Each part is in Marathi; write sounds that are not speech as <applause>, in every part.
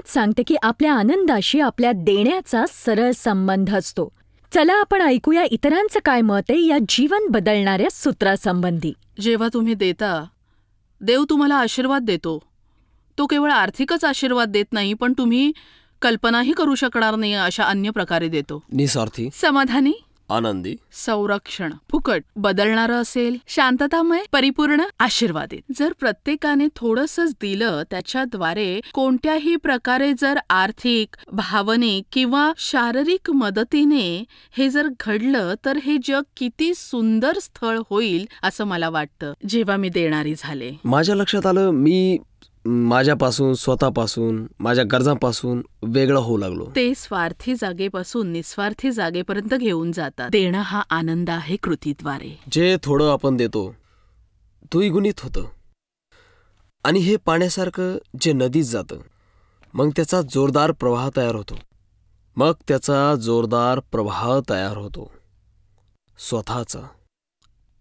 नेहमीच सांगते की आपल्या आनंदाशी आपल्या देण्याचा सरळ संबंध असतो चला आपण ऐकूया इतरांचं काय मत आहे या जीवन बदलणाऱ्या सूत्रासंबंधी जेव्हा तुम्ही देता देव तुम्हाला आशीर्वाद देतो तो केवळ आर्थिकच आशीर्वाद देत नाही पण तुम्ही कल्पनाही करू शकणार नाही अशा अन्य प्रकारे देतो निस्वार्थी समाधानी आनंदी संरक्षण फुकट बदलणार असेल शांततामय परिपूर्ण आशीर्वादित जर प्रत्येकाने थोडस दिलं त्याच्याद्वारे कोणत्याही प्रकारे जर आर्थिक भावनिक किंवा शारीरिक मदतीने हे जर घडलं तर हे जग किती सुंदर स्थळ होईल असं मला वाटतं जेव्हा मी देणारी झाले माझ्या लक्षात आलं मी माझ्यापासून स्वतःपासून माझ्या गरजांपासून वेगळं होऊ लागलो ते स्वार्थी जागेपासून निस्वार्थी जागेपर्यंत घेऊन जातात देणं हा आनंद आहे कृतीद्वारे जे थोडं आपण देतो द्विगुणित होतं आणि हे पाण्यासारखं जे नदीत जातं मग त्याचा जोरदार प्रवाह तयार होतो मग त्याचा जोरदार प्रवाह तयार होतो स्वतःचा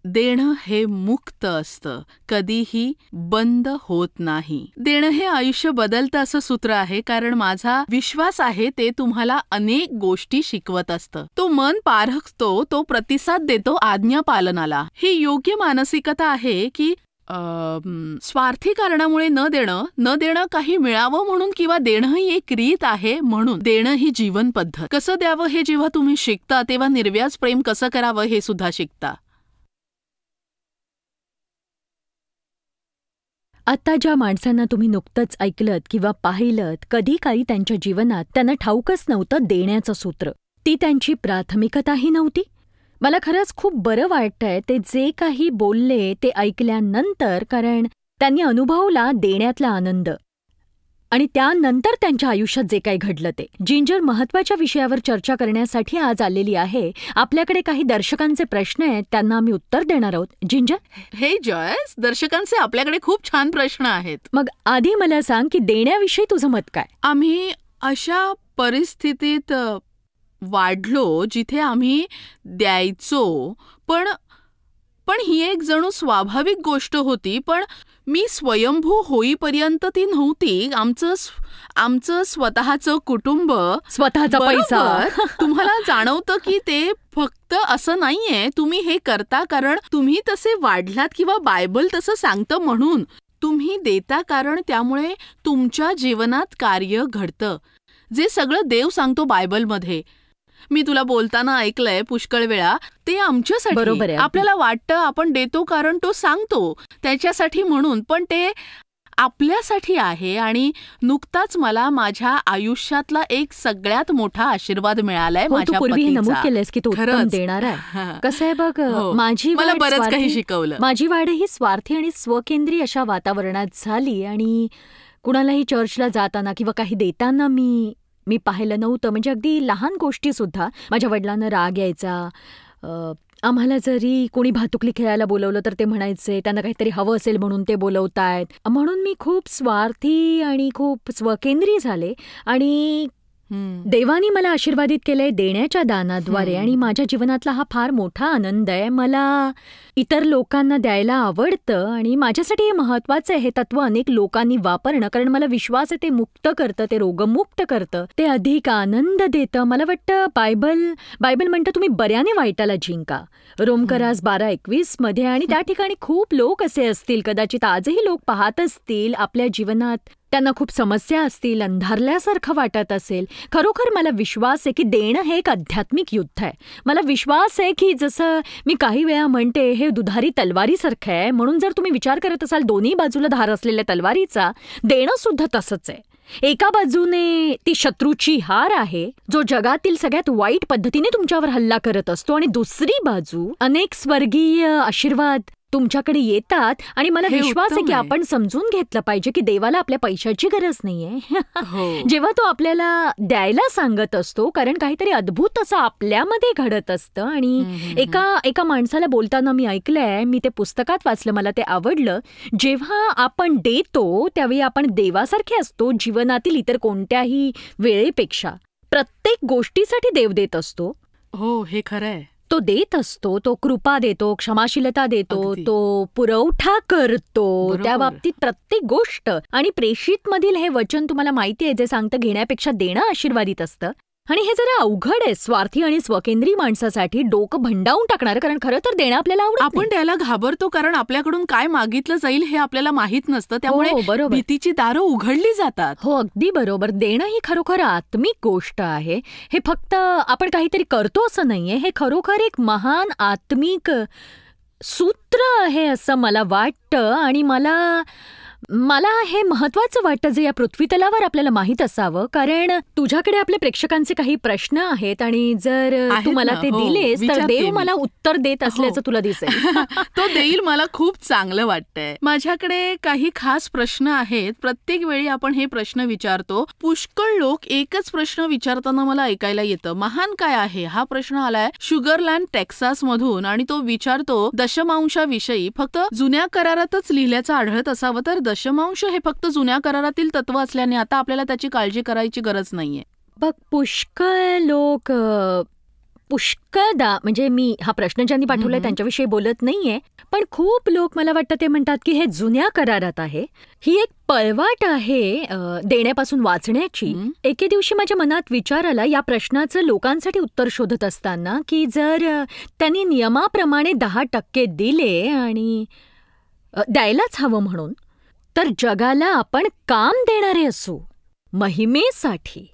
देणं हे मुक्त असतं कधीही बंद होत नाही देणं हे आयुष्य बदलतं असं सूत्र आहे कारण माझा विश्वास आहे ते तुम्हाला अनेक गोष्टी शिकवत असतं तो मन पारखतो तो प्रतिसाद देतो आज्ञा पालनाला ही योग्य मानसिकता आहे की स्वार्थी कारणामुळे न देणं न देणं काही मिळावं म्हणून किंवा देणं ही एक रीत आहे म्हणून देणं ही जीवन पद्धत कसं द्यावं हे जेव्हा तुम्ही शिकता तेव्हा निर्व्याज प्रेम कसं करावं हे सुद्धा शिकता आता ज्या माणसांना तुम्ही नुकतंच ऐकलत किंवा पाहिलं कधी काही त्यांच्या जीवनात त्यांना ठाऊकच नव्हतं देण्याचं सूत्र ती त्यांची प्राथमिकताही नव्हती मला खरंच खूप बरं वाटतंय ते जे काही बोलले ते ऐकल्यानंतर कारण त्यांनी अनुभवला देण्यातला आनंद आणि त्यानंतर त्यांच्या आयुष्यात जे काही घडलं ते जिंजर महत्वाच्या विषयावर चर्चा करण्यासाठी आज आलेली आहे आपल्याकडे काही दर्शकांचे प्रश्न आहेत त्यांना आम्ही उत्तर देणार आहोत जिंजर हे जॉयस दर्शकांचे आपल्याकडे खूप छान प्रश्न आहेत मग आधी मला सांग की देण्याविषयी तुझं मत काय आम्ही अशा परिस्थितीत वाढलो जिथे आम्ही द्यायचो पण पण ही एक जणू स्वाभाविक गोष्ट होती पण मी स्वयंभू होईपर्यंत ती नव्हती आमचं आमचं स्वतःचं कुटुंब स्वतःचा पैसा तुम्हाला जाणवतं की ते फक्त असं नाहीये तुम्ही हे करता कारण तुम्ही तसे वाढलात किंवा बायबल तसं सांगतं म्हणून तुम्ही देता कारण त्यामुळे तुमच्या जीवनात कार्य घडतं जे सगळं देव सांगतो बायबलमध्ये मी तुला बोलताना ऐकलंय पुष्कळ वेळा ते आमच्यासाठी बरोबर आपल्याला वाटतं आपण देतो कारण तो सांगतो त्याच्यासाठी म्हणून पण ते आपल्यासाठी आहे आणि नुकताच मला माझ्या आयुष्यातला एक सगळ्यात मोठा आशीर्वाद मिळालाय हो, नमूद की तो देणार आहे <laughs> हो. आहे बघ माझी मला बरंच काही शिकवलं माझी वाढ ही स्वार्थी आणि स्वकेंद्री अशा वातावरणात झाली आणि कुणालाही चर्चला जाताना किंवा काही देताना मी मी पाहिलं नव्हतं म्हणजे अगदी लहान गोष्टीसुद्धा माझ्या वडिलांना राग यायचा आम्हाला जरी कोणी भातुकली खेळायला बोलवलं तर ते म्हणायचे त्यांना काहीतरी हवं असेल म्हणून ते बोलवतायत म्हणून मी खूप स्वार्थी आणि खूप स्वकेंद्री झाले आणि देवानी मला आशीर्वादित केलंय देण्याच्या दानाद्वारे आणि माझ्या जीवनातला हा फार मोठा आनंद आहे मला इतर लोकांना द्यायला आवडतं आणि माझ्यासाठी हे महत्वाचं आहे हे तत्व अनेक लोकांनी वापरणं कारण मला विश्वास आहे ते मुक्त करतं ते रोगमुक्त करतं ते अधिक आनंद देतं मला वाटतं बायबल बायबल म्हणतं तुम्ही बऱ्याने वाईटाला जिंका रोमकरास बारा एकवीस मध्ये आणि त्या ठिकाणी खूप लोक असे असतील कदाचित आजही लोक पाहत असतील आपल्या जीवनात त्यांना खूप समस्या असतील अंधारल्यासारखं वाटत असेल खरोखर मला विश्वास आहे की देणं हे एक आध्यात्मिक युद्ध आहे मला विश्वास आहे की जसं मी काही वेळा म्हणते हे दुधारी तलवारीसारखं आहे म्हणून जर तुम्ही विचार करत असाल दोन्ही बाजूला धार असलेल्या तलवारीचा देणं सुद्धा तसंच आहे एका बाजूने ती शत्रूची हार आहे जो जगातील सगळ्यात वाईट पद्धतीने तुमच्यावर हल्ला करत असतो आणि दुसरी बाजू अनेक स्वर्गीय आशीर्वाद तुमच्याकडे येतात आणि मला विश्वास आहे की आपण समजून घेतलं पाहिजे की देवाला आपल्या पैशाची गरज नाहीये हो. <laughs> जेव्हा तो आपल्याला द्यायला सांगत असतो कारण काहीतरी अद्भुत असं आपल्यामध्ये घडत असतं आणि एका एका माणसाला बोलताना मी ऐकलंय मी ते पुस्तकात वाचलं मला ते आवडलं जेव्हा आपण देतो त्यावेळी आपण देवासारखे असतो जीवनातील इतर कोणत्याही वेळेपेक्षा प्रत्येक गोष्टीसाठी देव देत असतो हो हे खरंय तो देत असतो तो कृपा देतो क्षमाशीलता देतो तो पुरवठा करतो त्या बाबतीत प्रत्येक गोष्ट आणि प्रेषित मधील हे वचन तुम्हाला माहिती आहे जे सांगतं घेण्यापेक्षा देणं आशीर्वादित असतं आणि हे जरा अवघड आहे स्वार्थी आणि स्वकेंद्री माणसासाठी डोकं भंडावून टाकणार कारण खरं तर देणं आपल्याला आपण त्याला घाबरतो कारण आपल्याकडून काय मागितलं जाईल हे आपल्याला माहीत नसतं हो, त्यामुळे भीतीची दारं उघडली जातात हो अगदी बरोबर देणं ही खरोखर आत्मिक गोष्ट आहे हे फक्त आपण काहीतरी करतो असं नाहीये हे खरोखर एक महान आत्मिक सूत्र आहे असं मला वाटतं आणि मला मला हे महत्वाचं वाटतं जे या पृथ्वी तलावर आपल्याला माहीत असावं कारण तुझ्याकडे आपल्या प्रेक्षकांचे काही प्रश्न आहेत आणि जर तू मला ते हो, दिलेस तर देव मला उत्तर देत हो. असल्याचं तुला दिसेल <laughs> तो देईल मला खूप चांगलं वाटतंय माझ्याकडे काही खास प्रश्न आहेत प्रत्येक वेळी आपण हे प्रश्न विचारतो पुष्कळ लोक एकच प्रश्न विचारताना मला ऐकायला येतं महान काय आहे हा प्रश्न आलाय शुगरलँड टेक्सास मधून आणि तो विचारतो दशमांशाविषयी फक्त जुन्या करारातच लिहिल्याचं आढळत असावं तर दशमांश हे फक्त जुन्या करारातील तत्व असल्याने आता आपल्याला त्याची काळजी करायची गरज नाहीये बघ पुष्कळ लोक पुष्कळदा म्हणजे मी हा प्रश्न ज्यांनी पाठवलाय त्यांच्याविषयी बोलत नाहीये पण खूप लोक मला वाटतं ते म्हणतात की हे जुन्या करारात आहे ही एक पळवाट आहे देण्यापासून वाचण्याची एके दिवशी माझ्या मनात विचार आला या प्रश्नाचं लोकांसाठी उत्तर शोधत असताना की जर त्यांनी नियमाप्रमाणे दहा टक्के दिले आणि द्यायलाच हवं म्हणून तर जगाला आपण काम देणारे असू महिमेसाठी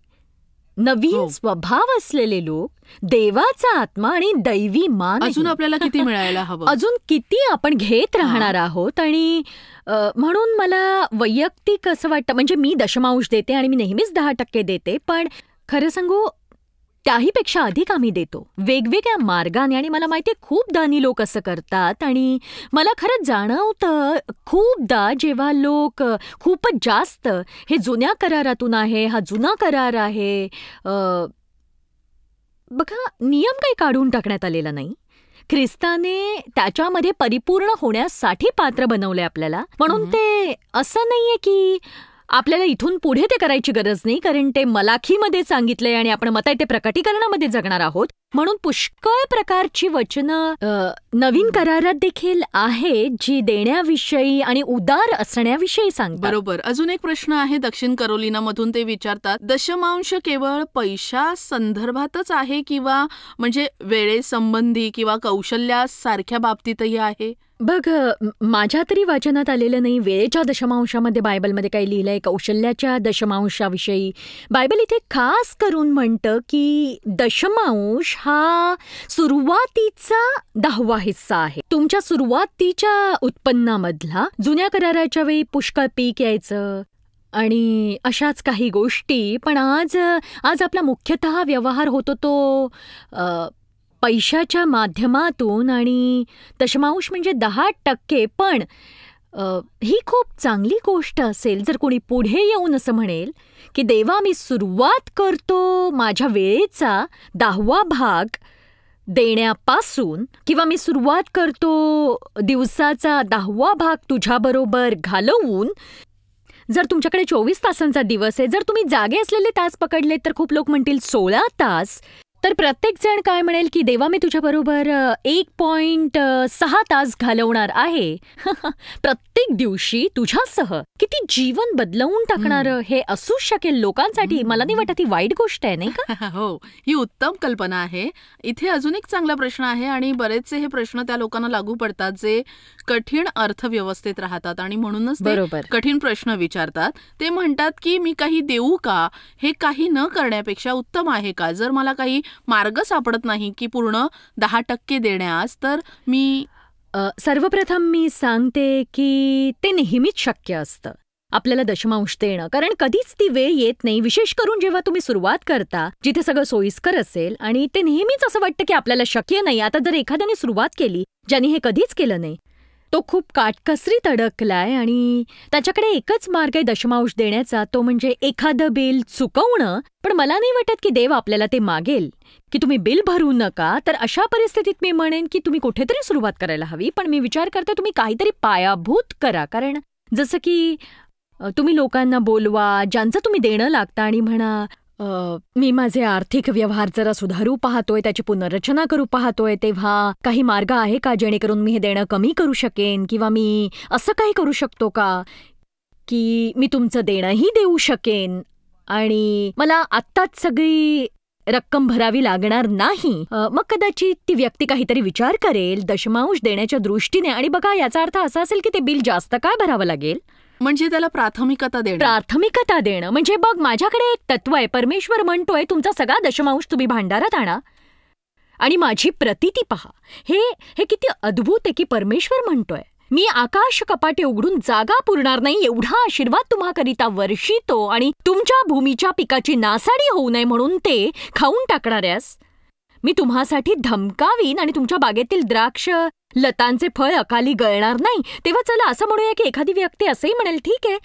नवीन हो. स्वभाव असलेले लोक देवाचा आत्मा आणि दैवी मान अजून आपल्याला किती मिळायला <laughs> हवं अजून किती आपण घेत राहणार आहोत आणि म्हणून मला वैयक्तिक असं वाटतं म्हणजे मी दशमांश देते आणि मी नेहमीच दहा टक्के देते पण खरं सांगू त्याहीपेक्षा अधिक आम्ही देतो वेगवेगळ्या मार्गाने आणि मला माहिती आहे खूप दानी लोक असं करतात आणि मला खरंच जाणवतं खूपदा जेव्हा लोक खूपच जास्त हे जुन्या करारातून आहे हा जुना करार आहे बघा नियम काही काढून टाकण्यात आलेला नाही ख्रिस्ताने त्याच्यामध्ये परिपूर्ण होण्यासाठी पात्र बनवले आपल्याला म्हणून ते असं नाहीये की आपल्याला इथून पुढे ते करायची गरज नाही कारण ते मलाखीमध्ये सांगितले आणि आपण मता ते प्रकटीकरणामध्ये जगणार आहोत म्हणून पुष्कळ प्रकारची वचनं नवीन करारात देखील आहे जी देण्याविषयी आणि उदार असण्याविषयी सांग बरोबर अजून एक प्रश्न आहे दक्षिण मधून ते विचारतात दशमांश केवळ पैशा संदर्भातच आहे किंवा म्हणजे वेळेसंबंधी किंवा कौशल्यासारख्या बाबतीतही आहे बघ माझ्या तरी वाचनात आलेलं नाही वेळेच्या दशमांशामध्ये बायबलमध्ये काही लिहिलं आहे कौशल्याच्या दशमांशाविषयी बायबल इथे खास करून म्हणतं की दशमांश हा सुरुवातीचा दहावा हिस्सा आहे तुमच्या सुरुवातीच्या उत्पन्नामधला जुन्या कराराच्या वेळी पुष्कळ पीक यायचं आणि अशाच काही गोष्टी पण आज आज आपला मुख्यतः व्यवहार होतो तो पैशाच्या माध्यमातून आणि दशमांश म्हणजे दहा टक्के पण ही खूप चांगली गोष्ट असेल जर कोणी पुढे येऊन असं म्हणेल की देवा मी सुरुवात करतो माझ्या वेळेचा दहावा भाग देण्यापासून किंवा मी सुरुवात करतो दिवसाचा दहावा भाग तुझ्याबरोबर घालवून जर तुमच्याकडे चोवीस तासांचा दिवस आहे जर तुम्ही जागे असलेले तास पकडले तर खूप लोक म्हणतील सोळा तास तर प्रत्येकजण काय म्हणेल की देवा मी तुझ्याबरोबर एक पॉइंट सहा तास घालवणार आहे <laughs> प्रत्येक दिवशी तुझ्यासह किती जीवन बदलवून टाकणार हे असू शकेल लोकांसाठी मला नाही वाटत ही वाईट गोष्ट आहे नाही का <laughs> हो ही उत्तम कल्पना आहे इथे अजून एक चांगला प्रश्न आहे आणि बरेचसे हे प्रश्न त्या लोकांना लागू पडतात जे कठीण अर्थव्यवस्थेत राहतात आणि म्हणूनच बरोबर कठीण प्रश्न विचारतात ते म्हणतात की मी काही देऊ का हे काही न करण्यापेक्षा उत्तम आहे का जर मला काही मार्ग सापडत नाही की पूर्ण दहा टक्के देण्यास तर मी सर्वप्रथम मी सांगते की ते नेहमीच शक्य असतं आपल्याला दशमांश देणं कारण कधीच ती वेळ येत नाही विशेष करून जेव्हा तुम्ही सुरुवात करता जिथे सगळं सोयीस्कर असेल आणि ते नेहमीच असं वाटतं की आपल्याला शक्य नाही आता जर एखाद्याने सुरुवात केली ज्याने हे कधीच केलं नाही तो खूप काटकसरीत अडकलाय आणि त्याच्याकडे एकच मार्ग आहे दशमांश देण्याचा तो म्हणजे एखादं बिल चुकवणं पण मला नाही वाटत की देव आपल्याला ते मागेल की तुम्ही बिल भरू नका तर अशा परिस्थितीत मी म्हणेन की तुम्ही कुठेतरी सुरुवात करायला हवी पण मी विचार करते तुम्ही काहीतरी पायाभूत करा कारण जसं की तुम्ही लोकांना बोलवा ज्यांचं तुम्ही देणं लागतं आणि म्हणा मी माझे आर्थिक व्यवहार जरा सुधारू पाहतोय त्याची पुनर्रचना करू पाहतोय तेव्हा काही मार्ग आहे का जेणेकरून मी हे देणं कमी करू शकेन किंवा मी असं काही करू शकतो का की मी तुमचं देणंही देऊ शकेन आणि मला आत्ताच सगळी रक्कम भरावी लागणार नाही मग कदाचित ती व्यक्ती काहीतरी विचार करेल दशमांश देण्याच्या दृष्टीने आणि बघा याचा अर्थ असा असेल की ते बिल जास्त काय भरावं लागेल म्हणजे त्याला प्राथमिकता देणं प्राथमिकता देणं म्हणजे बघ माझ्याकडे एक तत्व आहे परमेश्वर म्हणतोय तुमचा सगळा दशमांश तुम्ही भांडारात आणा आणि माझी प्रतिती पहा हे हे किती अद्भुत आहे की परमेश्वर म्हणतोय मी आकाश कपाटे उघडून जागा पुरणार नाही एवढा आशीर्वाद तुम्हाकरिता वर्षितो आणि तुमच्या भूमीच्या पिकाची नासाडी होऊ नये म्हणून ते खाऊन टाकणाऱ्यास मी तुम्हासाठी धमकावीन आणि तुमच्या बागेतील द्राक्ष लतांचे फळ अकाली गळणार नाही तेव्हा चला असं म्हणूया की एखादी व्यक्ती असंही म्हणेल ठीक आहे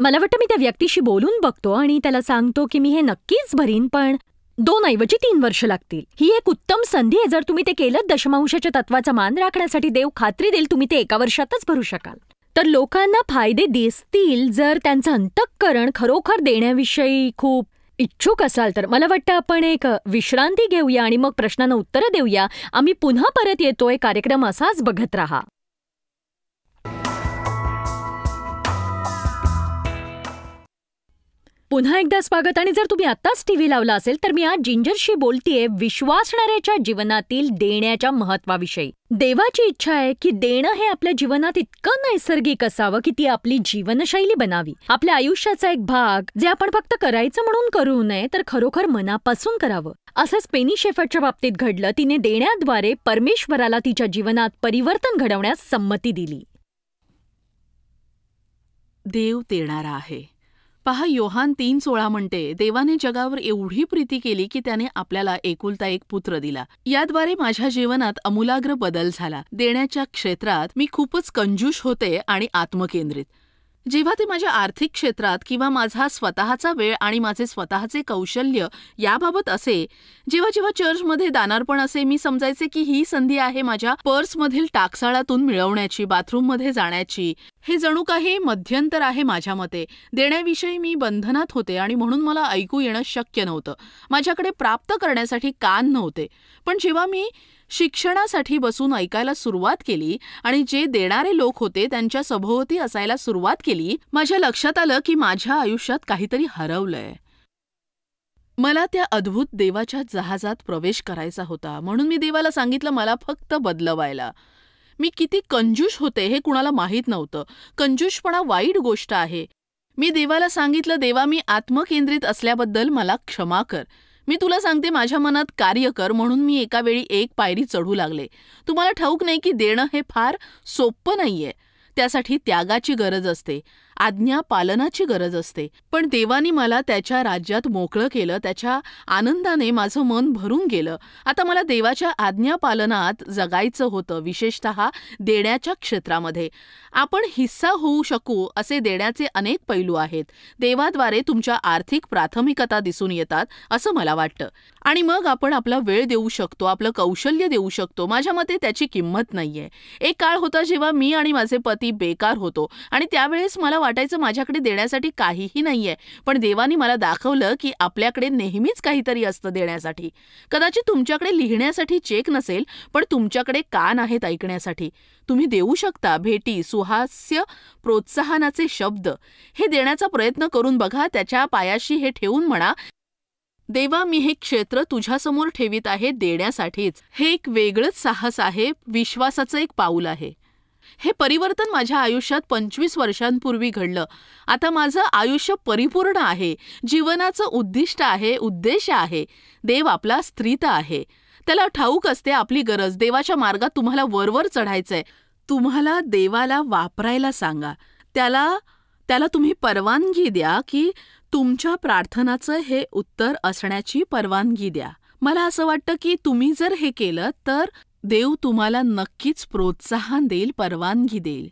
मला वाटतं मी त्या व्यक्तीशी बोलून बघतो आणि त्याला सांगतो की मी हे नक्कीच भरीन पण दोन ऐवजी तीन वर्ष लागतील ही एक उत्तम संधी आहे जर तुम्ही ते केलं दशमांशाच्या तत्वाचा मान राखण्यासाठी देव खात्री देईल तुम्ही ते एका वर्षातच भरू शकाल तर लोकांना फायदे दिसतील जर त्यांचं अंतःकरण खरोखर देण्याविषयी खूप इच्छुक असाल तर मला वाटतं आपण एक विश्रांती घेऊया आणि मग प्रश्नांना उत्तरं देऊया आम्ही पुन्हा परत येतोय कार्यक्रम असाच बघत राहा पुन्हा एकदा स्वागत आणि जर तुम्ही आताच टी व्ही लावला असेल तर मी आज जिंजरशी बोलतेय विश्वासणाऱ्याच्या जीवनातील देण्याच्या महत्वाविषयी देवाची इच्छा आहे की देणं हे आपल्या जीवनात इतकं नैसर्गिक असावं की ती आपली जीवनशैली बनावी आपल्या आयुष्याचा एक भाग जे आपण फक्त करायचं म्हणून करू नये तर खरोखर मनापासून करावं असं पेनी शेफटच्या बाबतीत घडलं तिने देण्याद्वारे परमेश्वराला तिच्या जीवनात परिवर्तन घडवण्यास संमती दिली देव देणारा आहे पहा योहान तीन सोळा म्हणते देवाने जगावर एवढी प्रीती केली की त्याने आपल्याला एकुलता एक पुत्र दिला याद्वारे माझ्या जीवनात अमूलाग्र बदल झाला देण्याच्या क्षेत्रात मी खूपच कंजूश होते आणि आत्मकेंद्रित जेव्हा ते माझ्या आर्थिक क्षेत्रात किंवा माझा स्वतःचा वेळ आणि माझे स्वतःचे कौशल्य याबाबत असे जेव्हा जेव्हा चर्चमध्ये दानार्पण असे मी समजायचे की ही संधी आहे माझ्या पर्समधील टाकसाळातून मिळवण्याची बाथरूममध्ये जाण्याची हे जणू काही मध्यंतर आहे माझ्या मते देण्याविषयी मी बंधनात होते आणि म्हणून मला ऐकू येणं शक्य नव्हतं माझ्याकडे प्राप्त करण्यासाठी कान नव्हते पण जेव्हा मी शिक्षणासाठी बसून ऐकायला सुरुवात केली आणि जे देणारे लोक होते त्यांच्या सभोवती असायला सुरुवात केली माझ्या लक्षात आलं की माझ्या आयुष्यात काहीतरी हरवलंय मला त्या अद्भुत देवाच्या जहाजात प्रवेश करायचा होता म्हणून मी देवाला सांगितलं मला फक्त बदलवायला मी किती कंजूष होते हे कुणाला माहीत नव्हतं कंजूषपणा वाईट गोष्ट आहे मी देवाला सांगितलं देवा मी आत्मकेंद्रित असल्याबद्दल मला क्षमा कर मी तुला सांगते माझ्या मनात कार्य कर म्हणून मी एका वेळी एक पायरी चढू लागले तुम्हाला ठाऊक नाही की देणं हे फार सोपं नाहीये त्यासाठी त्यागाची गरज असते आज्ञा पालनाची गरज असते पण देवाने मला त्याच्या राज्यात मोकळं केलं त्याच्या आनंदाने माझं मन भरून गेलं आता मला देवाच्या आज्ञा पालनात जगायचं होतं विशेषत देण्याच्या क्षेत्रामध्ये आपण हिस्सा होऊ शकू असे देण्याचे अनेक पैलू आहेत देवाद्वारे तुमच्या आर्थिक प्राथमिकता दिसून येतात असं मला वाटतं आणि मग आपण आपला वेळ देऊ शकतो आपलं कौशल्य देऊ शकतो माझ्या मते त्याची किंमत नाहीये एक काळ होता जेव्हा मी आणि माझे पती बेकार होतो आणि त्यावेळेस मला वाटायचं माझ्याकडे देण्यासाठी काहीही नाहीये पण देवानी मला दाखवलं की आपल्याकडे नेहमीच काहीतरी असतं देण्यासाठी कदाचित तुमच्याकडे लिहिण्यासाठी चेक नसेल पण तुमच्याकडे कान आहेत ऐकण्यासाठी तुम्ही देऊ शकता भेटी सुहास्य प्रोत्साहनाचे शब्द हे देण्याचा प्रयत्न करून बघा त्याच्या पायाशी हे ठेवून म्हणा देवा मी हे क्षेत्र तुझ्यासमोर ठेवित आहे देण्यासाठीच हे एक वेगळंच साहस आहे विश्वासाचं एक पाऊल आहे हे परिवर्तन माझ्या आयुष्यात पंचवीस वर्षांपूर्वी घडलं आता माझं आयुष्य परिपूर्ण आहे जीवनाचं उद्दिष्ट आहे उद्देश आहे देव आपला स्त्रीत आहे त्याला ठाऊक असते आपली गरज देवाच्या मार्गात तुम्हाला वरवर चढायचंय तुम्हाला देवाला वापरायला सांगा त्याला त्याला तुम्ही परवानगी द्या की तुमच्या प्रार्थनाचं हे उत्तर असण्याची परवानगी द्या मला असं वाटतं की तुम्ही जर हे केलं तर देव तुम्हाला नक्कीच प्रोत्साहन देईल परवानगी देईल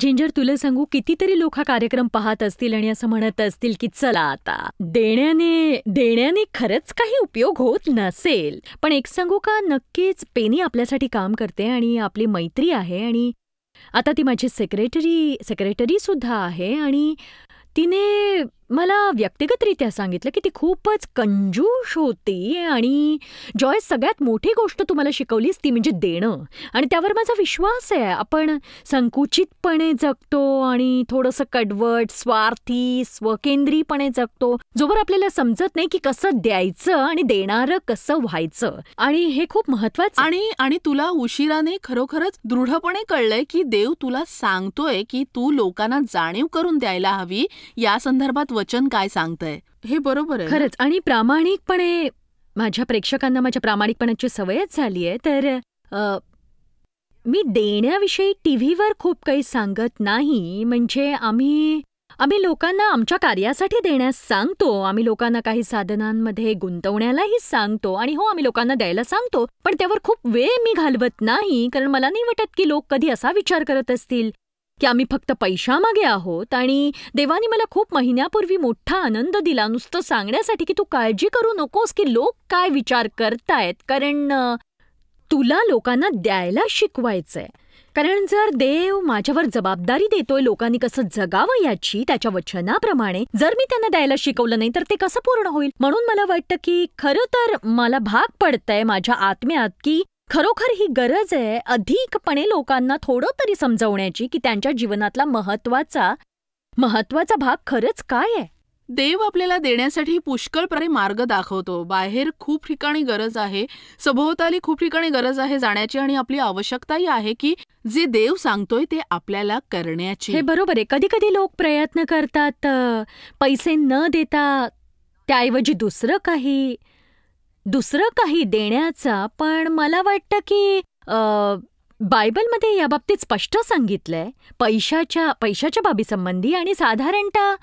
जिंजर तुला सांगू कितीतरी लोक हा कार्यक्रम पाहत असतील आणि असं म्हणत असतील की चला आता देण्याने देण्याने खरंच काही उपयोग होत नसेल पण एक सांगू का नक्कीच पेनी आपल्यासाठी काम करते आणि आपली मैत्री आहे आणि आता ती माझी सेक्रेटरी सेक्रेटरी सुद्धा आहे आणि तिने मला व्यक्तिगतरित्या सांगितलं की ती खूपच कंजूश होती आणि जॉय सगळ्यात मोठी गोष्ट तुम्हाला शिकवलीस ती म्हणजे देणं आणि त्यावर माझा विश्वास आहे आपण संकुचितपणे जगतो आणि थोडंसं कडवट स्वार्थी स्वकेंद्रीपणे जगतो जोवर आपल्याला समजत नाही की कसं द्यायचं आणि देणारं कसं व्हायचं आणि हे खूप महत्वाचं आणि आणि तुला उशिराने खरोखरच दृढपणे कळलंय की देव तुला सांगतोय की तू लोकांना जाणीव करून द्यायला हवी या संदर्भात वचन काय सांगतंय हे बरोबर आहे खरंच आणि प्रामाणिकपणे माझ्या प्रेक्षकांना माझ्या प्रामाणिकपणाची सवयच झाली आहे तर मी देण्याविषयी टी व्हीवर खूप काही सांगत नाही म्हणजे आम्ही आम्ही लोकांना आमच्या कार्यासाठी देण्यास सांगतो आम्ही लोकांना काही साधनांमध्ये गुंतवण्यालाही सांगतो आणि हो आम्ही लोकांना द्यायला सांगतो पण त्यावर खूप वेळ मी घालवत नाही कारण मला नाही वाटत की लोक कधी असा विचार करत असतील की आम्ही फक्त पैशामागे आहोत आणि देवाने मला खूप महिन्यापूर्वी मोठा आनंद दिला नुसतं सांगण्यासाठी की तू काळजी करू नकोस की लोक काय विचार करतायत कारण तुला लोकांना द्यायला शिकवायचंय कारण जर देव माझ्यावर जबाबदारी देतोय लोकांनी कसं जगावं याची त्याच्या वचनाप्रमाणे जर मी त्यांना द्यायला शिकवलं नाही तर ते कसं पूर्ण होईल म्हणून मला वाटतं की खरं तर मला भाग पडतंय माझ्या आत्म्यात की खरोखर ही गरज आहे अधिकपणे लोकांना थोडं तरी समजवण्याची की त्यांच्या जीवनातला महत्वाचा महत्वाचा भाग खरंच काय आहे देव आपल्याला देण्यासाठी पुष्कळ मार्ग दाखवतो बाहेर खूप ठिकाणी गरज आहे सभोवताली खूप ठिकाणी गरज आहे जाण्याची आणि आपली आवश्यकताही आहे की जे देव सांगतोय ते आपल्याला करण्याची हे बरोबर आहे कधी कधी लोक प्रयत्न करतात पैसे न देता त्याऐवजी दुसरं काही दुसरं काही देण्याचा पण मला वाटतं की बायबलमध्ये याबाबतीत स्पष्ट सांगितलंय पैशाच्या पैशाच्या बाबीसंबंधी आणि साधारणतः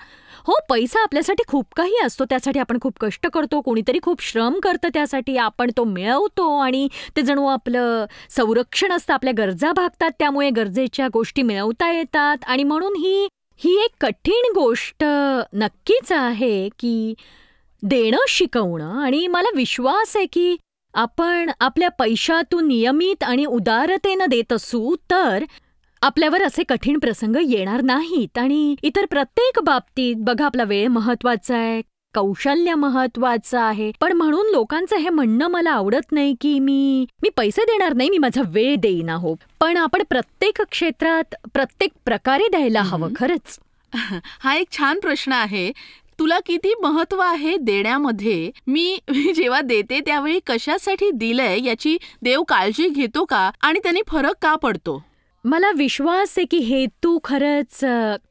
हो पैसा आपल्यासाठी खूप काही असतो त्यासाठी आपण खूप कष्ट करतो कोणीतरी खूप श्रम करतं त्यासाठी आपण तो मिळवतो आणि ते जणू आपलं संरक्षण असतं आपल्या गरजा भागतात त्यामुळे गरजेच्या गोष्टी मिळवता येतात आणि म्हणून ही ही एक कठीण गोष्ट नक्कीच आहे की देणं शिकवणं आणि मला विश्वास आहे की आपण आपल्या पैशातून नियमित आणि उदारतेनं देत असू तर आपल्यावर असे कठीण प्रसंग येणार नाहीत आणि इतर प्रत्येक बाबतीत बघा आपला वेळ महत्वाचा आहे कौशल्य महत्वाचं आहे पण म्हणून लोकांचं हे म्हणणं मला आवडत नाही की मी मी पैसे देणार नाही मी माझा वेळ देईन हो पण आपण प्रत्येक क्षेत्रात प्रत्येक प्रकारे द्यायला हवं खरंच हा एक छान प्रश्न आहे तुला किती महत्व आहे देण्यामध्ये मी जेव्हा देते त्यावेळी कशासाठी दिलंय याची देव काळजी घेतो का आणि त्याने फरक का पडतो मला विश्वास आहे की हे तू खरंच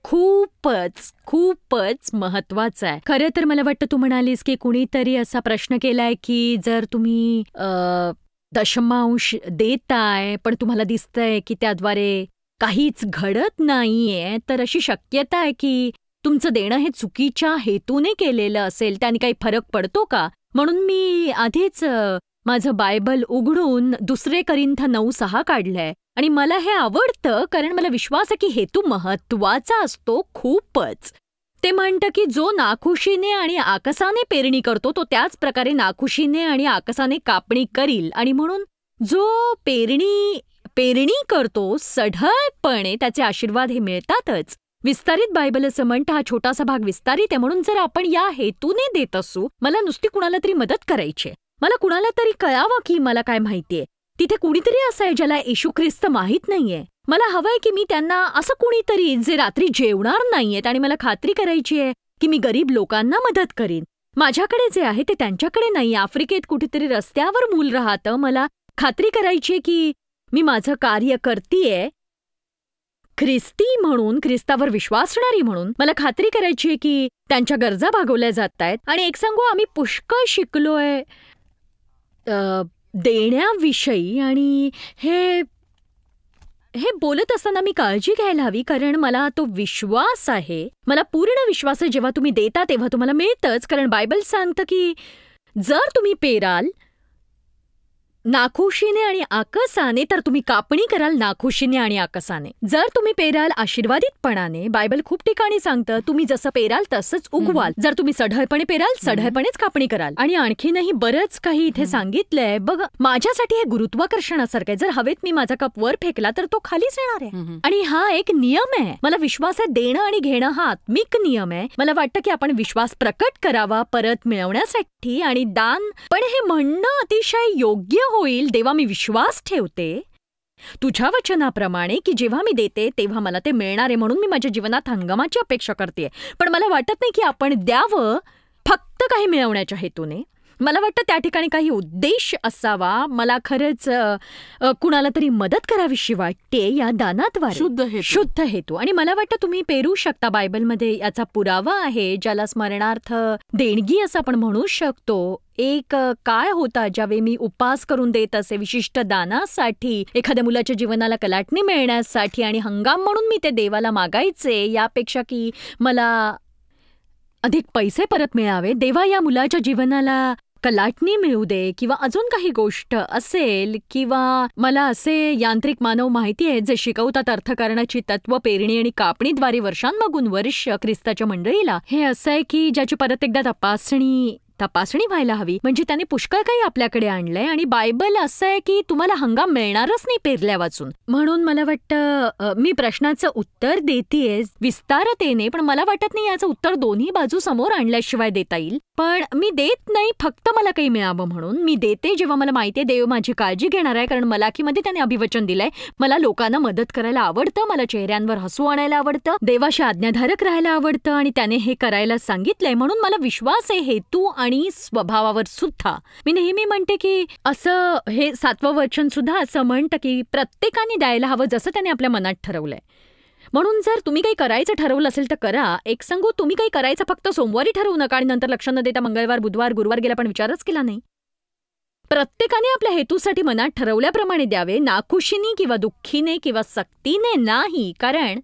खूपच खूपच महत्वाचं आहे खरं तर मला वाटतं तू म्हणालीस की कुणीतरी असा प्रश्न केलाय की जर तुम्ही दशमांश देताय पण तुम्हाला दिसतंय की त्याद्वारे काहीच घडत नाहीये तर अशी शक्यता आहे की तुमचं देणं हे चुकीच्या हेतूने केलेलं असेल त्याने काही फरक पडतो का म्हणून मी आधीच माझं बायबल उघडून दुसरे करिंथ नऊ सहा काढलंय आणि मला हे आवडतं कारण मला विश्वास आहे की हेतू महत्वाचा असतो खूपच ते म्हणतं की जो नाखुशीने आणि आकसाने पेरणी करतो तो त्याच प्रकारे नाखुशीने आणि आकसाने कापणी करील आणि म्हणून जो पेरणी पेरणी करतो सढळपणे त्याचे आशीर्वाद हे मिळतातच विस्तारित बायबल असं म्हणत हा छोटासा भाग विस्तारित आहे म्हणून जर आपण या हेतूने देत असू मला नुसती कुणाला तरी मदत करायची मला कुणाला तरी कळावं की मला काय माहितीये तिथे कुणीतरी असं आहे ज्याला येशू ख्रिस्त माहीत नाहीये मला हवंय की मी त्यांना असं कुणीतरी जे रात्री जेवणार नाहीयेत आणि मला खात्री करायची आहे की मी गरीब लोकांना मदत करीन माझ्याकडे जे आहे ते त्यांच्याकडे नाही आफ्रिकेत कुठेतरी रस्त्यावर मूल राहतं मला खात्री करायची की मी माझं कार्य करतीये ख्रिस्ती म्हणून ख्रिस्तावर विश्वासणारी म्हणून मला खात्री करायची आहे की त्यांच्या गरजा भागवल्या जात आहेत आणि एक सांगू आम्ही पुष्कळ शिकलोय देण्याविषयी आणि हे हे बोलत असताना मी काळजी घ्यायला हवी कारण मला तो विश्वास आहे मला पूर्ण विश्वास आहे जेव्हा तुम्ही देता तेव्हा तुम्हाला मिळतंच कारण बायबल सांगतं की जर तुम्ही पेराल नाखुशीने आणि आकसाने तर तुम्ही कापणी कराल नाखुशीने आणि आकसाने जर तुम्ही पेराल आशीर्वादितपणाने बायबल खूप ठिकाणी सांगतं तुम्ही जसं पेराल तसंच उगवाल जर तुम्ही सढळपणे पेराल सढळपणेच कापणी कराल आणि आणखीनही बरंच काही इथे सांगितलंय बघ माझ्यासाठी हे गुरुत्वाकर्षणासारखं आहे जर हवेत मी माझा कप वर फेकला तर तो खालीच येणार आहे आणि हा एक नियम आहे मला विश्वास आहे देणं आणि घेणं हा आत्मिक नियम आहे मला वाटतं की आपण विश्वास प्रकट करावा परत मिळवण्यासाठी आणि दान पण हे म्हणणं अतिशय योग्य होईल देवा मी विश्वास ठेवते तुझ्या वचनाप्रमाणे की जेव्हा मी देते तेव्हा मला ते मिळणार आहे म्हणून मी माझ्या जीवनात हंगामाची अपेक्षा करते पण मला वाटत नाही की आपण द्यावं फक्त काही मिळवण्याच्या हेतूने मला वाटतं त्या ठिकाणी काही उद्देश असावा मला खरंच कुणाला तरी मदत करावीशी वाटते या दानाद्वारे शुद्ध हेतु शुद्ध हेतू आणि मला वाटतं तुम्ही पेरू शकता बायबलमध्ये याचा पुरावा आहे ज्याला स्मरणार्थ देणगी असं आपण म्हणू शकतो एक काय होता ज्यावेळी मी उपास करून देत असे विशिष्ट दानासाठी एखाद्या मुलाच्या जीवनाला कलाटणी मिळण्यासाठी आणि हंगाम म्हणून मी ते देवाला मागायचे यापेक्षा की मला अधिक पैसे परत मिळावे देवा या मुलाच्या जीवनाला कलाटणी मिळू दे किंवा अजून काही गोष्ट असेल किंवा मला असे यांत्रिक मानव माहिती आहेत जे शिकवतात अर्थकारणाची तत्व पेरणी आणि कापणीद्वारे वर्षांमागून वर्ष ख्रिस्ताच्या मंडळीला हे असं आहे की ज्याची परत एकदा तपासणी तपासणी व्हायला हवी म्हणजे त्याने पुष्कळ काही आपल्याकडे आणलंय आणि बायबल असं आहे की तुम्हाला हंगाम मिळणारच नाही पेरल्या वाचून म्हणून मला वाटतं मी प्रश्नाचं उत्तर देतेय विस्तारतेने पण मला वाटत नाही याचं उत्तर दोन्ही बाजू समोर आणल्याशिवाय देता येईल पण मी देत नाही फक्त मला काही मिळावं म्हणून मी देते जेव्हा मला माहितीये देव माझी काळजी घेणार आहे कारण मला त्याने अभिवचन दिलंय मला लोकांना मदत करायला आवडतं मला चेहऱ्यांवर हसू आणायला आवडतं देवाशी आज्ञाधारक राहायला आवडतं आणि त्याने हे करायला सांगितलंय म्हणून मला विश्वास आहे हेतू आणि आणि स्वभावावर सुद्धा मी नेहमी म्हणते की असं हे सातवं वचन सुद्धा असं म्हणतं की प्रत्येकाने द्यायला हवं जसं त्याने आपल्या मनात ठरवलंय म्हणून जर तुम्ही काही करायचं ठरवलं असेल तर करा एक सांगू तुम्ही काही करायचं फक्त सोमवारी ठरवू नका आणि नंतर लक्ष न देता मंगळवार बुधवार गुरुवार गेला पण विचारच केला नाही प्रत्येकाने आपल्या हेतूसाठी मनात ठरवल्याप्रमाणे द्यावे नाखुशीने किंवा दुःखीने किंवा सक्तीने नाही कारण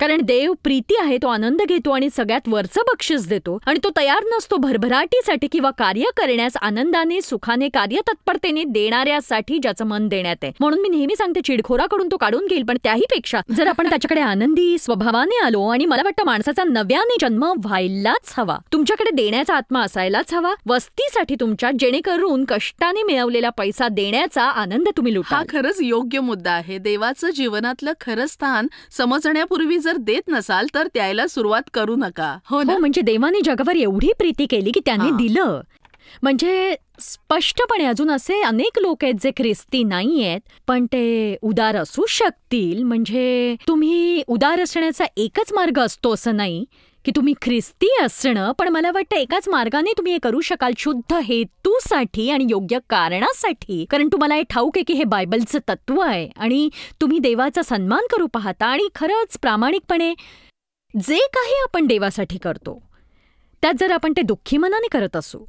कारण देव प्रीती आहे तो आनंद घेतो आणि सगळ्यात वरचं बक्षीस देतो आणि तो तयार नसतो भरभराटीसाठी किंवा कार्य करण्यास आनंदाने सुखाने तत्परतेने देणाऱ्यासाठी ज्याचं मन देण्यात आहे म्हणून मी नेहमी सांगते चिडखोराकडून तो काढून घेईल पण त्याही पेक्षा जर आपण त्याच्याकडे आनंदी स्वभावाने आलो आणि मला वाटतं माणसाचा नव्याने जन्म व्हायलाच हवा तुमच्याकडे देण्याचा आत्मा असायलाच हवा वस्तीसाठी तुमच्या जेणेकरून कष्टाने मिळवलेला पैसा देण्याचा आनंद तुम्ही लुटा खरंच योग्य मुद्दा आहे देवाचं जीवनातलं खरं स्थान समजण्यापूर्वी जर देत नसाल तर त्यायला सुरुवात करू नका हो ना? हो, म्हणजे देवाने जगावर एवढी प्रीती केली की त्याने दिलं म्हणजे स्पष्टपणे अजून असे अनेक लोक आहेत जे ख्रिस्ती नाही आहेत पण ते उदार असू शकतील म्हणजे तुम्ही उदार असण्याचा एकच मार्ग असतो असं नाही की तुम्ही ख्रिस्ती असणं पण मला वाटतं एकाच मार्गाने तुम्ही हे करू शकाल शुद्ध हेतूसाठी आणि योग्य कारणासाठी कारण तुम्हाला हे ठाऊक आहे की हे बायबलचं तत्व आहे आणि तुम्ही देवाचा सन्मान करू पाहता आणि खरंच प्रामाणिकपणे जे काही आपण देवासाठी करतो त्यात जर आपण ते दुःखी मनाने करत असू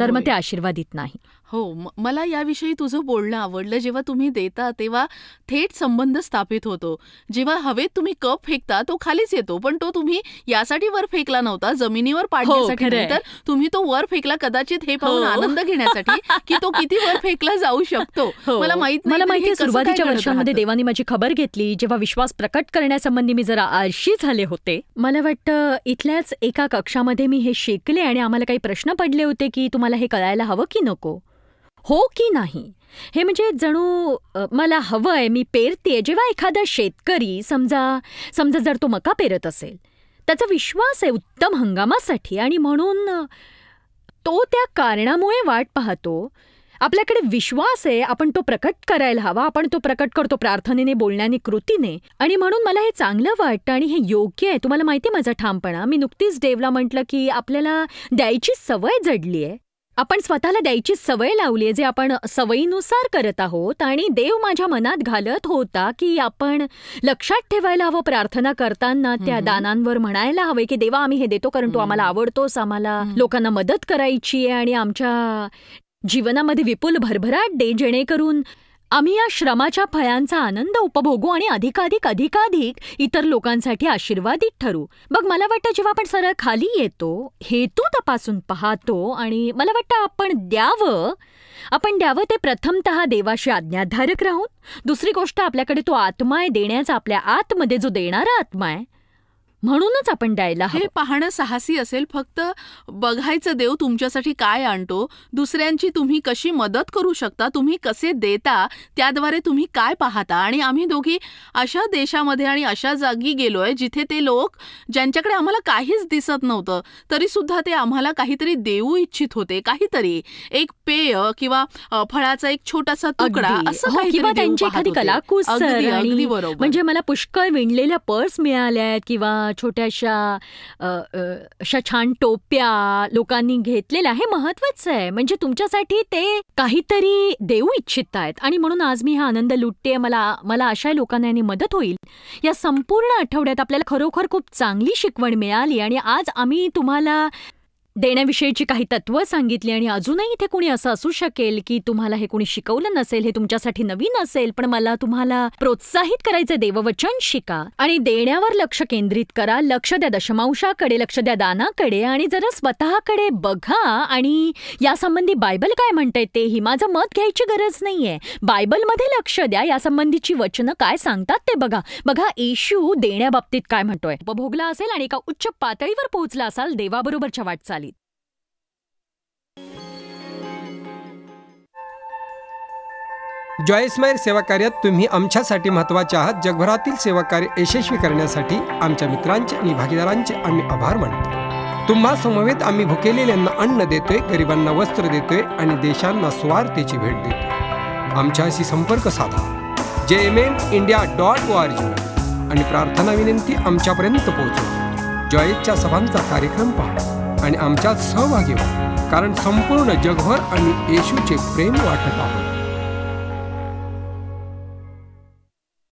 तर मग ते आशीर्वादित नाही हो मला याविषयी तुझं बोलणं आवडलं जेव्हा तुम्ही देता तेव्हा थेट संबंध स्थापित होतो जेव्हा हवेत तुम्ही कप फेकता तो खालीच येतो पण तो तुम्ही यासाठी वर फेकला नव्हता जमिनीवर हो, पाडण्यासाठी तर तुम्ही तो वर फेकला कदाचित हे पाहून हो. आनंद घेण्यासाठी की तो किती वर फेकला जाऊ शकतो हो. मला माहित मला माहिती सुरुवातीच्या वर्षांमध्ये देवानी माझी खबर घेतली जेव्हा विश्वास प्रकट करण्यासंबंधी मी जरा आळशी झाले होते मला वाटतं इथल्याच एका कक्षामध्ये मी हे शिकले आणि आम्हाला काही प्रश्न पडले होते की तुम्हाला हे कळायला हवं की नको हो की नाही हे म्हणजे जणू मला हवंय मी पेरते जेव्हा एखादा शेतकरी समजा समजा जर तो मका पेरत असेल त्याचा विश्वास आहे उत्तम हंगामासाठी आणि म्हणून तो त्या कारणामुळे वाट पाहतो आपल्याकडे विश्वास आहे आपण तो प्रकट करायला हवा आपण तो प्रकट करतो प्रार्थनेने बोलण्याने कृतीने आणि म्हणून मला हे चांगलं वाटतं आणि हे योग्य आहे तुम्हाला माहिती आहे माझा ठामपणा मी नुकतीच देवला म्हटलं की आपल्याला द्यायची सवय जडली आहे आपण स्वतःला द्यायची सवय लावली जे आपण सवयीनुसार करत आहोत आणि देव माझ्या मनात घालत होता की आपण लक्षात ठेवायला हवं प्रार्थना करताना त्या दानांवर म्हणायला हवे की देवा आम्ही हे देतो कारण तू आम्हाला आवडतोस आम्हाला लोकांना मदत करायची आहे आणि आमच्या जीवनामध्ये विपुल भरभराट दे जेणेकरून आम्ही या श्रमाच्या फळांचा आनंद उपभोगू आणि अधिकाधिक अधिकाधिक इतर लोकांसाठी आशीर्वादित ठरू मग मला वाटतं जेव्हा आपण सरळ खाली येतो हेतू तपासून पाहतो आणि मला वाटतं आपण द्यावं आपण द्यावं ते प्रथमत देवाशी आज्ञाधारक राहून दुसरी गोष्ट आपल्याकडे तो आत्मा आहे देण्याचा आपल्या आतमध्ये जो देणारा आत्मा आहे म्हणूनच आपण द्यायला हे पाहणं साहसी असेल फक्त बघायचं देव तुमच्यासाठी काय आणतो दुसऱ्यांची तुम्ही कशी मदत करू शकता तुम्ही कसे देता त्याद्वारे तुम्ही काय पाहता आणि आम्ही दोघी अशा देशामध्ये आणि अशा जागी गेलोय जिथे ते लोक ज्यांच्याकडे आम्हाला काहीच दिसत नव्हतं तरी सुद्धा ते आम्हाला काहीतरी देऊ इच्छित होते काहीतरी एक पेय किंवा फळाचा एक छोटासा तुकडा असं हो, किंवा त्यांची एखादी बरोबर म्हणजे मला पुष्कळ विणलेल्या पर्स मिळाल्या आहेत किंवा छोट्याशा अशा छान टोप्या लोकांनी घेतलेल्या हे महत्वाचं आहे म्हणजे तुमच्यासाठी ते काहीतरी देऊ इच्छित आहेत आणि म्हणून आज मी हा आनंद लुटते मला मला अशा लोकांना यांनी मदत होईल या संपूर्ण आठवड्यात आपल्याला खरोखर खूप चांगली शिकवण मिळाली आणि आज आम्ही तुम्हाला देण्याविषयीची काही तत्व सांगितली आणि अजूनही इथे कुणी असं असू शकेल की तुम्हाला हे कोणी शिकवलं नसेल हे तुमच्यासाठी नवीन असेल पण मला तुम्हाला प्रोत्साहित करायचं देववचन शिका आणि देण्यावर लक्ष केंद्रित करा लक्ष द्या दशमांशाकडे लक्ष द्या दानाकडे आणि जरा स्वतःकडे बघा आणि यासंबंधी बायबल काय म्हणतंय ही माझं मत घ्यायची गरज नाहीये बायबलमध्ये लक्ष द्या यासंबंधीची वचनं काय सांगतात ते बघा बघा येशू देण्याबाबतीत काय म्हणतोय उपभोगला असेल आणि एका उच्च पातळीवर पोहोचला असाल देवाबरोबरच्या वाटचाल जॉयस्माईल सेवा कार्यात तुम्ही आमच्यासाठी महत्वाचे आहात जगभरातील सेवा कार्य यशस्वी करण्यासाठी आमच्या मित्रांचे आणि भागीदारांचे आम्ही आभार मानतो तुम्हा समवेत आम्ही भुकेलेल्यांना अन्न देतोय गरिबांना वस्त्र देतोय आणि देशांना स्वार्थेची भेट देतो आमच्याशी संपर्क साधा J M M India dot O R G आणि प्रार्थना विनंती आमच्यापर्यंत पोहोचवा जॉयच्या सभांचा कार्यक्रम पहा आणि आमच्यात सहभागी व्हा कारण संपूर्ण जगभर आम्ही येशूचे प्रेम वाटत आहोत